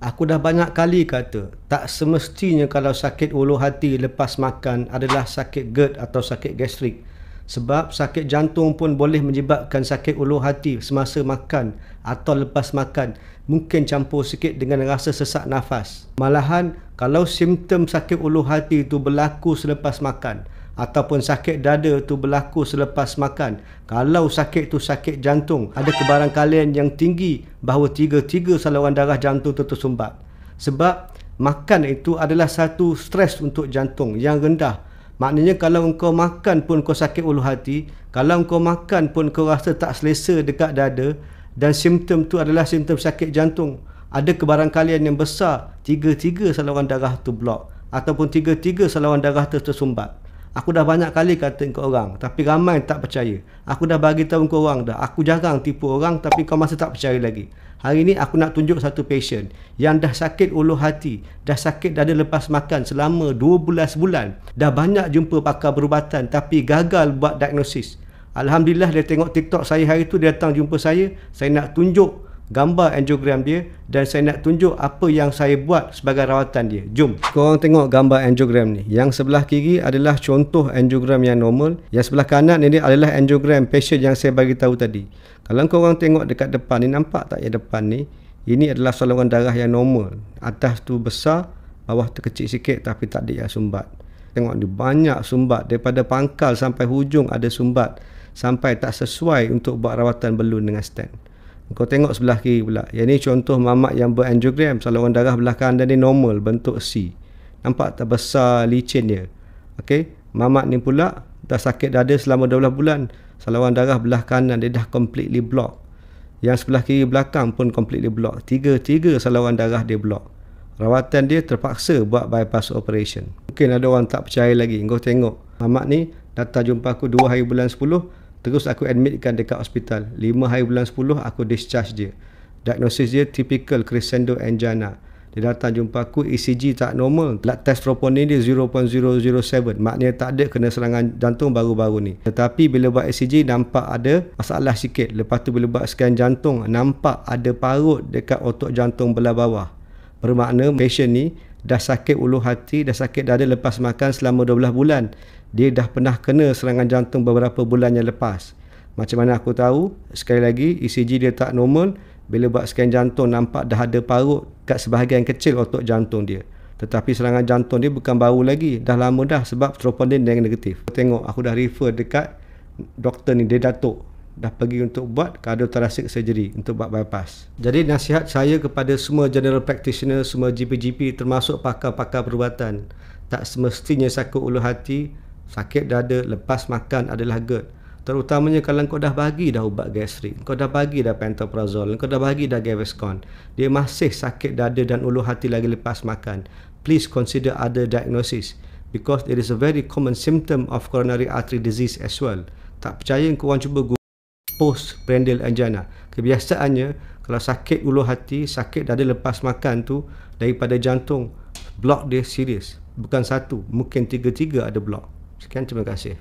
Aku dah banyak kali kata, tak semestinya kalau sakit ulu hati lepas makan adalah sakit GERD atau sakit gastrik sebab sakit jantung pun boleh menyebabkan sakit ulu hati semasa makan atau lepas makan mungkin campur sikit dengan rasa sesak nafas malahan kalau simptom sakit ulu hati itu berlaku selepas makan ataupun sakit dada itu berlaku selepas makan kalau sakit itu sakit jantung ada kebarangkalian yang tinggi bahawa tiga-tiga saluran darah jantung itu tersumbat sebab makan itu adalah satu stres untuk jantung yang rendah Maknanya kalau engkau makan pun kau sakit ulu hati, kalau engkau makan pun kau rasa tak selesa dekat dada dan simptom tu adalah simptom sakit jantung, ada kebarangkalian yang besar, tiga-tiga saluran darah tu blok ataupun tiga-tiga saluran darah tu tersumbat. Aku dah banyak kali kata ke orang tapi ramai tak percaya. Aku dah bagi tahu ke orang dah. Aku jarang tipu orang tapi kau masih tak percaya lagi. Hari ini aku nak tunjuk satu patient yang dah sakit ulu hati, dah sakit dada lepas makan selama 12 bulan. Dah banyak jumpa pakar perubatan tapi gagal buat diagnosis. Alhamdulillah dia tengok TikTok saya hari tu dia datang jumpa saya. Saya nak tunjuk gambar angiogram dia dan saya nak tunjuk apa yang saya buat sebagai rawatan dia. Jom. Korang tengok gambar angiogram ni. Yang sebelah kiri adalah contoh angiogram yang normal. Yang sebelah kanan ni adalah angiogram patient yang saya bagi tahu tadi. Kalau korang tengok dekat depan ni, nampak tak yang depan ni? Ini adalah saluran darah yang normal. Atas tu besar, bawah kecil sikit tapi tak ada yang sumbat. Tengok ni banyak sumbat daripada pangkal sampai hujung ada sumbat sampai tak sesuai untuk buat rawatan belun dengan stand. Kau tengok sebelah kiri pula. Yang ni contoh mamak yang berangiogram. Saluran darah belah kanan ni normal. Bentuk C. Nampak tak besar licin dia. Okay. Mamak ni pula dah sakit dada selama 12 bulan. Saluran darah belah kanan dia dah completely block. Yang sebelah kiri belakang pun completely block. Tiga-tiga saluran darah dia block. Rawatan dia terpaksa buat bypass operation. Mungkin ada orang tak percaya lagi. Kau tengok. Mamak ni datang jumpa aku 2 hari bulan Terus aku admitkan dekat hospital. 5 hari bulan 10 aku discharge dia. Diagnosis dia typical crescendo angina. Dia datang jumpa aku ECG tak normal. Blood test troponin dia 0.007. Maknanya tak ada kena serangan jantung baru-baru ni. Tetapi bila buat ECG nampak ada masalah sikit. Lepas tu bila buat scan jantung nampak ada parut dekat otot jantung belah bawah. Bermakna patient ni dah sakit ulu hati, dah sakit dada lepas makan selama 12 bulan. Dia dah pernah kena serangan jantung beberapa bulan yang lepas. Macam mana aku tahu, sekali lagi ECG dia tak normal, bila buat scan jantung nampak dah ada parut kat sebahagian kecil otot jantung dia. Tetapi serangan jantung dia bukan baru lagi. Dah lama dah sebab troponin yang negatif. Tengok, aku dah refer dekat doktor ni, dia datuk dah pergi untuk buat cardiothoracic surgery untuk buat bypass. Jadi nasihat saya kepada semua general practitioner, semua GP-GP termasuk pakar-pakar perubatan, tak semestinya sakit ulu hati, sakit dada, lepas makan adalah GERD. Terutamanya kalau kau dah bagi dah ubat gastrik, kau dah bagi dah pantoprazol, kau dah bagi dah Gaviscon, dia masih sakit dada dan ulu hati lagi lepas makan. Please consider other diagnosis because it is a very common symptom of coronary artery disease as well. Tak percaya kau orang cuba Post postprandial angina. Kebiasaannya kalau sakit ulu hati, sakit dari lepas makan tu daripada jantung, blok dia serius. Bukan satu, mungkin tiga-tiga ada blok. Sekian terima kasih.